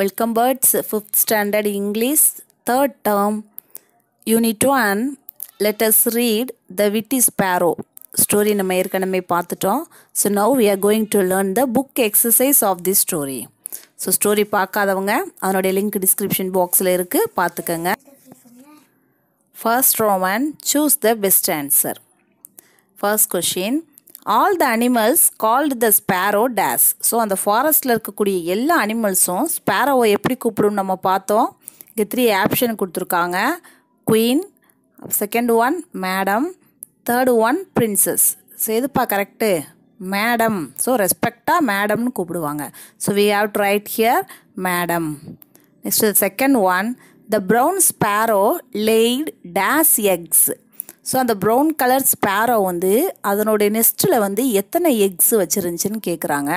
Welcome birds, fifth standard English third term unit 1. Let us read The Witty Sparrow. Story நம்ம ஏற்கனவே பார்த்துட்டோம் so now we are going to learn the book exercise of the story so story பார்க்காதவங்க அதனுடைய link description பாக்ஸில் இருக்குது பார்த்துக்கோங்க first Roman choose the best answer first question all the animals called the sparrow days so அந்த ஃபாரஸ்ட்டில் இருக்கக்கூடிய எல்லா அனிமல்ஸும் ஸ்பேரோவை எப்படி கூப்பிடும் நம்ம பார்த்தோம் இங்கே த்ரீ ஆப்ஷன் கொடுத்துருக்காங்க queen second one madam third one princess so எதுப்பா கரெக்டு மேடம் ஸோ ரெஸ்பெக்டாக மேடம்னு கூப்பிடுவாங்க so we have to write here madam next second one the brown sparrow laid dash eggs so அந்த ப்ரௌன் கலர் ஸ்பேரோ வந்து அதனுடைய நெஸ்ட்டில் வந்து எத்தனை X வச்சுருந்துச்சின்னு கேட்குறாங்க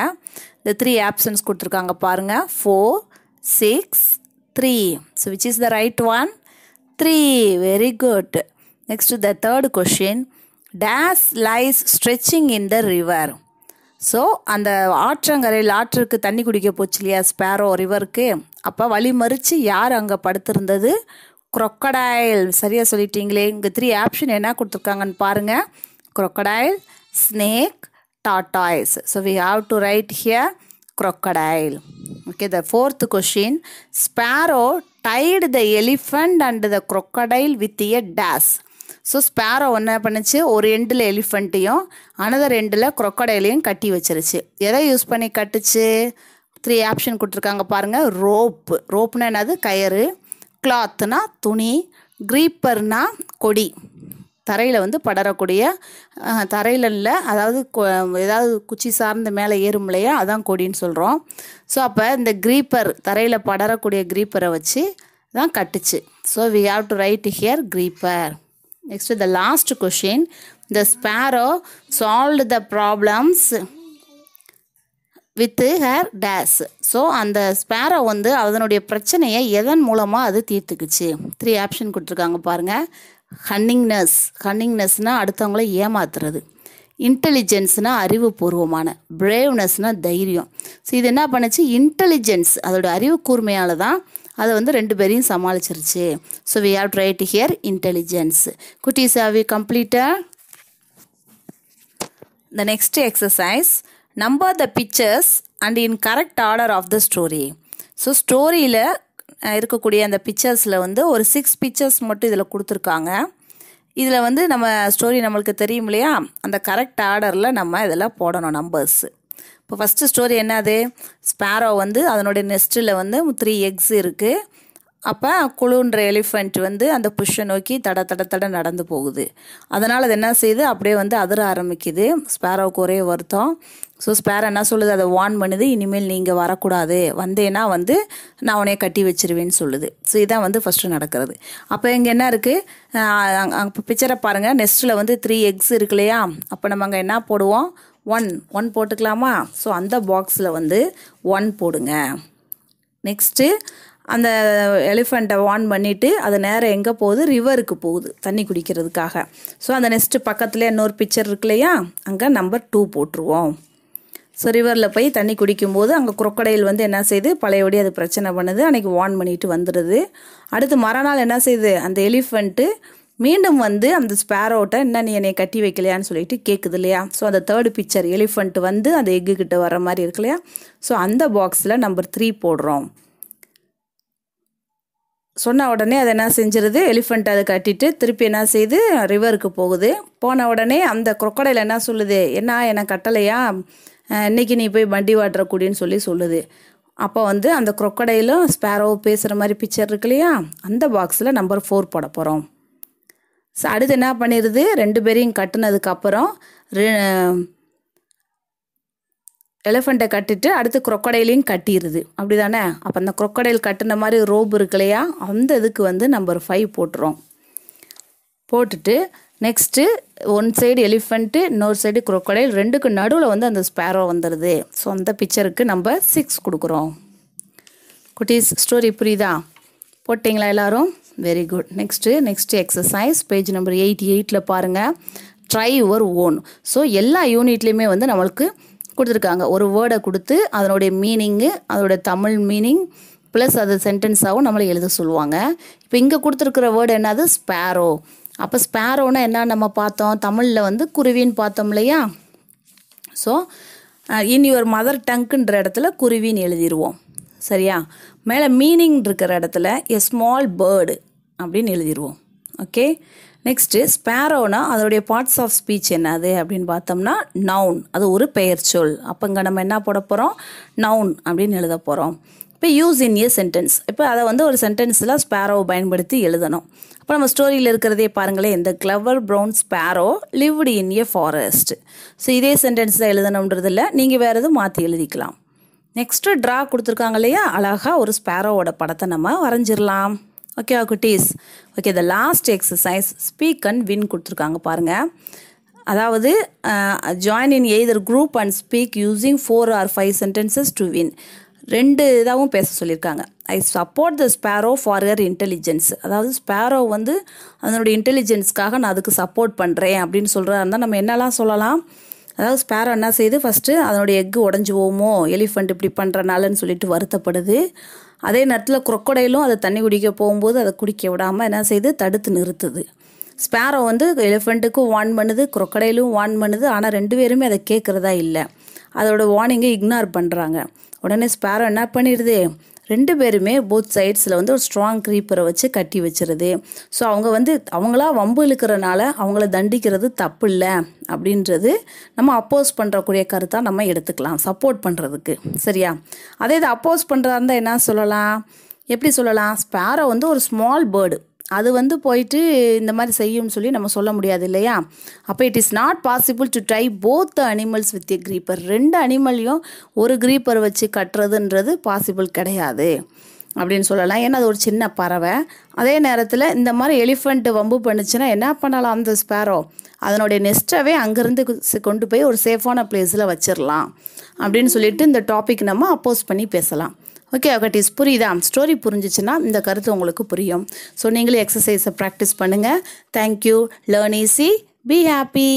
இந்த த்ரீ ஆப்ஷன்ஸ் கொடுத்துருக்காங்க பாருங்கள் four six three so which is the right one three very good next the third question dash lies stretching in the river so அந்த ஆற்றங்கரையில் ஆற்றுக்கு தண்ணி குடிக்க போச்சு இல்லையா ஸ்பேரோ ரிவருக்கு அப்போ வழி மறித்து யார் அங்கே படுத்திருந்தது குரொக்கடாயில் சரியாக சொல்லிட்டீங்களே இங்கே த்ரீ ஆப்ஷன் என்ன கொடுத்துருக்காங்கன்னு பாருங்கள் crocodile snake tortoise so we have to write here crocodile okay the fourth question sparrow tied the elephant and the crocodile with a dash so sparrow என்ன பண்ணுச்சு ஒரு எண்டில் எலிஃபண்ட்டையும் அனதர் எண்டில் க்ரொக்கடைலையும் கட்டி வச்சிருச்சு எதை யூஸ் பண்ணி கட்டுச்சு த்ரீ ஆப்ஷன் கொடுத்துருக்காங்க பாருங்கள் ரோப்பு ரோப்னா என்னது கயிறு கிளாத்துனா துணி க்ரீப்பர்னா கொடி தரையில் வந்து படரக்கூடிய தரையில் இல்லை அதாவது ஏதாவது குச்சி சார்ந்த மேலே ஏறும் இல்லையா அதான் கொடின்னு சொல்கிறோம் ஸோ அப்போ இந்த க்ரீப்பர் தரையில் படரக்கூடிய க்ரீப்பரை வச்சு தான் கட்டுச்சு so we have to write here creeper next the last question the sparrow solve the problems with her dash so அந்த ஸ்பேரோ வந்து அதனுடைய பிரச்சனையை எதன் மூலமாக அது தீர்த்துக்குச்சு த்ரீ ஆப்ஷன் கொடுத்துருக்காங்க பாருங்கள் ஹன்னிங்னஸ் ஹன்னிங்னஸ்னால் அடுத்தவங்கள ஏமாத்துறது இன்டெலிஜென்ஸ்னால் அறிவுபூர்வமான பிரேவ்னஸ்னால் தைரியம் ஸோ இது என்ன பண்ணுச்சு இன்டெலிஜென்ஸ் அதோடய அறிவு கூர்மையால் தான் அதை வந்து ரெண்டு பேரையும் சமாளிச்சிருச்சு so we have try to here intelligence குட்டீஸ் சாவி கம்ப்ளீட்டாக the next exercise number the pictures and in correct order of the story so ஸ்டோரியில் இருக்கக்கூடிய அந்த பிக்சர்ஸில் வந்து ஒரு சிக்ஸ் பிக்சர்ஸ் மட்டும் இதில் கொடுத்துருக்காங்க இதில் வந்து நம்ம ஸ்டோரி நம்மளுக்கு தெரியும் இல்லையா அந்த கரெக்ட் ஆர்டரில் நம்ம இதெல்லாம் போடணும் நம்பர்ஸு இப்போ ஃபஸ்ட்டு ஸ்டோரி என்னது ஸ்பேரோ வந்து அதனுடைய நெஸ்ட்டில் வந்து த்ரீ எக்ஸ் இருக்குது அப்போ குழுன்ற எலிஃபெண்ட் வந்து அந்த புஷ்ஷை நோக்கி தட தட தட நடந்து போகுது அதனால் அது என்ன செய்யுது அப்படியே வந்து அதிர ஆரம்பிக்குது ஸ்பேரோவுக்கு ஒரே வருத்தம் ஸோ ஸ்பேர் என்ன சொல்லுது அதை வான் பண்ணுது இனிமேல் நீங்கள் வரக்கூடாது வந்தேன்னா வந்து நான் உனையே கட்டி வச்சிருவேன்னு சொல்லுது ஸோ இதான் வந்து ஃபஸ்ட்டு நடக்கிறது அப்போ இங்கே என்ன இருக்குது இப்போ பிக்சரை பாருங்கள் நெஸ்ட்டில் வந்து த்ரீ எக்ஸ் இருக்கு இல்லையா அப்போ நம்ம அங்கே என்ன போடுவோம் ஒன் ஒன் போட்டுக்கலாமா ஸோ அந்த பாக்ஸில் வந்து ஒன் போடுங்க நெக்ஸ்ட்டு அந்த எலிஃபண்ட்டை வான் பண்ணிவிட்டு அது நேரம் எங்கே போகுது ரிவருக்கு போகுது தண்ணி குடிக்கிறதுக்காக ஸோ அந்த நெக்ஸ்ட்டு பக்கத்தில் இன்னொரு பிக்சர் இருக்கு இல்லையா அங்கே நம்பர் டூ போட்டுருவோம் ஸோ ரிவரில் போய் தண்ணி குடிக்கும்போது அங்கே குரொக்கடையில் வந்து என்ன செய்யுது பழையபடி அது பிரச்சனை பண்ணுது அன்றைக்கி வான் பண்ணிட்டு வந்துடுது அடுத்து மறுநாள் என்ன செய்யுது அந்த எலிஃபண்ட்டு மீண்டும் வந்து அந்த ஸ்பேரோட்டை என்ன நீ என்னை கட்டி வைக்கலையான்னு சொல்லிட்டு கேட்குது இல்லையா ஸோ அந்த தேர்டு பிக்சர் எலிஃபண்ட்டு வந்து அந்த எக்கு கிட்ட வர மாதிரி இருக்கு இல்லையா ஸோ அந்த பாக்ஸில் நம்பர் த்ரீ போடுறோம் சொன்ன உடனே அதை என்ன செஞ்சிருது எலிஃபண்ட் அதை கட்டிட்டு திருப்பி என்ன செய்து ரிவருக்கு போகுது போன உடனே அந்த குரக்கடையில் என்ன சொல்லுது என்ன என்னை கட்டலையா இன்னைக்கு நீ போய் வண்டி வாட்டுறக்கூடியன்னு சொல்லி சொல்லுது அப்போ வந்து அந்த குரக்கடையிலும் ஸ்பேரோ பேசுகிற மாதிரி பிக்சர் இருக்கு இல்லையா அந்த பாக்ஸில் நம்பர் ஃபோர் போட போகிறோம் அடுத்து என்ன பண்ணிடுது ரெண்டு பேரையும் கட்டினதுக்கப்புறம் எலிஃபண்ட்டை கட்டிட்டு அடுத்து குரொக்கடையிலையும் கட்டிடுது அப்படி தானே அப்போ அந்த குரொக்கடையில் கட்டின மாதிரி ரோப் இருக்கு இல்லையா அந்த இதுக்கு வந்து நம்பர் ஃபைவ் போட்டுறோம் போட்டுட்டு நெக்ஸ்ட்டு ஒன் சைடு எலிஃபெண்ட்டு இன்னொரு சைடு குரொக்கடையில் ரெண்டுக்கு நடுவில் வந்து அந்த ஸ்பேரோ வந்துடுது ஸோ அந்த பிக்சருக்கு நம்ம சிக்ஸ் கொடுக்குறோம் குட்டீஸ் ஸ்டோரி புரியுதா போட்டிங்களா எல்லோரும் very good next next exercise page number eighty எயிட்டில் பாருங்கள் ட்ரை யுவர் ஓன் ஸோ எல்லா யூனிட்லேயுமே வந்து நம்மளுக்கு கொடுத்துருக்காங்க ஒரு வேர்டை கொடுத்து அதனுடைய மீனிங்கு அதோடய தமிழ் மீனிங் ப்ளஸ் அது சென்டென்ஸாகவும் நம்மளை எழுத சொல்லுவாங்க இப்போ இங்கே கொடுத்துருக்குற வேர்டு என்னது ஸ்பேரோ அப்போ ஸ்பேரோன்னா என்ன நம்ம பார்த்தோம் தமிழில் வந்து குருவின்னு பார்த்தோம் இல்லையா ஸோ இன் யுவர் மதர் டங்குன்ற இடத்துல குருவின்னு எழுதிடுவோம் சரியா மேலே மீனிங் இருக்கிற இடத்துல எ ஸ்மால் பேர்டு அப்படின்னு எழுதிடுவோம் ஓகே நெக்ஸ்ட்டு ஸ்பேரோனா அதோடைய பார்ட்ஸ் ஆஃப் ஸ்பீச் என்னது அப்படின்னு பார்த்தோம்னா நவுன் அது ஒரு பெயர் சொல் அப்போ இங்கே நம்ம என்ன போட போகிறோம் நவுன் அப்படின்னு எழுத போகிறோம் இப்போ யூஸ் இன் ஏ சென்டென்ஸ் இப்போ அதை வந்து ஒரு சென்டென்ஸில் ஸ்பேரோவை பயன்படுத்தி எழுதணும் அப்போ நம்ம ஸ்டோரியில் இருக்கிறதே பாருங்களேன் இந்த clever brown sparrow lived in a forest so இதே சென்டென்ஸ் தான் எழுதணுன்றதில்ல நீங்கள் வேறு எதுவும் மாற்றி எழுதிக்கலாம் நெக்ஸ்ட்டு ட்ரா கொடுத்துருக்காங்க இல்லையா அழகாக ஒரு ஸ்பேரோவோட படத்தை நம்ம வரைஞ்சிடலாம் ஓகே குட்டீஸ் okay the last exercise speak and win கொடுத்துருக்காங்க பாருங்கள் அதாவது join in either group and speak using four or five sentences to win ரெண்டு இதாகவும் பேச சொல்லியிருக்காங்க I support the sparrow for yer intelligence அதாவது ஸ்பேரோ வந்து அதனுடைய இன்டெலிஜென்ஸ்க்காக நான் அதுக்கு சப்போர்ட் பண்ணுறேன் அப்படின்னு சொல்கிறாருந்தால் இருந்தால் நம்ம என்னெல்லாம் சொல்லலாம் அதாவது ஸ்பேரோ என்ன செய்யுது ஃபஸ்ட்டு அதனுடைய எக்கு உடஞ்சி போகுமோ எலிஃபண்ட் இப்படி பண்ணுறனாலன்னு சொல்லிட்டு வருத்தப்படுது அதே நேரத்தில் குரக்கொடையிலும் அதை தண்ணி குடிக்க போகும்போது அதை குடிக்க விடாமல் என்ன செய்யுது தடுத்து நிறுத்துது ஸ்பேரோ வந்து எலிஃபண்ட்டுக்கும் வான் பண்ணுது குரக்கடையிலும் வான் பண்ணுது ஆனால் ரெண்டு பேருமே அதை கேட்குறதா இல்லை அதோடய வார்னிங்கை இக்னார் பண்ணுறாங்க உடனே ஸ்பேரோ என்ன பண்ணிடுது ரெண்டு பேருமே போத் சைட்ஸில் வந்து ஒரு ஸ்ட்ராங் க்ரீப்பரை வச்சு கட்டி வச்சுருது ஸோ அவங்க வந்து அவங்களா வம்பு இழுக்கிறனால அவங்கள தண்டிக்கிறது தப்பு இல்லை அப்படின்றது நம்ம அப்போஸ் பண்ணுறக்கூடிய கருத்தாக நம்ம எடுத்துக்கலாம் சப்போர்ட் பண்ணுறதுக்கு சரியா அதே இது அப்போஸ் பண்ணுறதா இருந்தால் என்ன சொல்லலாம் எப்படி சொல்லலாம் ஸ்பேரோ வந்து ஒரு ஸ்மால் பேர்டு அது வந்து போயிட்டு இந்த மாதிரி செய்யும்னு சொல்லி நம்ம சொல்ல முடியாது இல்லையா அப்போ it is not possible to try both the animals with a creeper ரெண்டு அனிமல்லையும் ஒரு க்ரீப்பர் வச்சு கட்டுறதுன்றது பாசிபிள் கிடையாது அப்படின்னு சொல்லலாம் ஏன்னா அது ஒரு சின்ன பறவை அதே நேரத்தில் இந்த மாதிரி எலிஃபண்ட்டு வம்பு பண்ணுச்சுன்னா என்ன பண்ணலாம் அந்த ஸ்பேரோ அதனுடைய நெஸ்ட்டவே அங்கேருந்து கொண்டு போய் ஒரு சேஃபான பிளேஸில் வச்சிடலாம் அப்படின்னு சொல்லிட்டு இந்த டாபிக் நம்ம அப்போஸ் பண்ணி பேசலாம் ஓகே அகட்டிஸ் புரியுதா ஸ்டோரி புரிஞ்சிச்சுன்னா இந்த கருத்து உங்களுக்கு புரியும் ஸோ நீங்களே எக்ஸசைஸை ப்ராக்டிஸ் பண்ணுங்கள் thank you learn easy be happy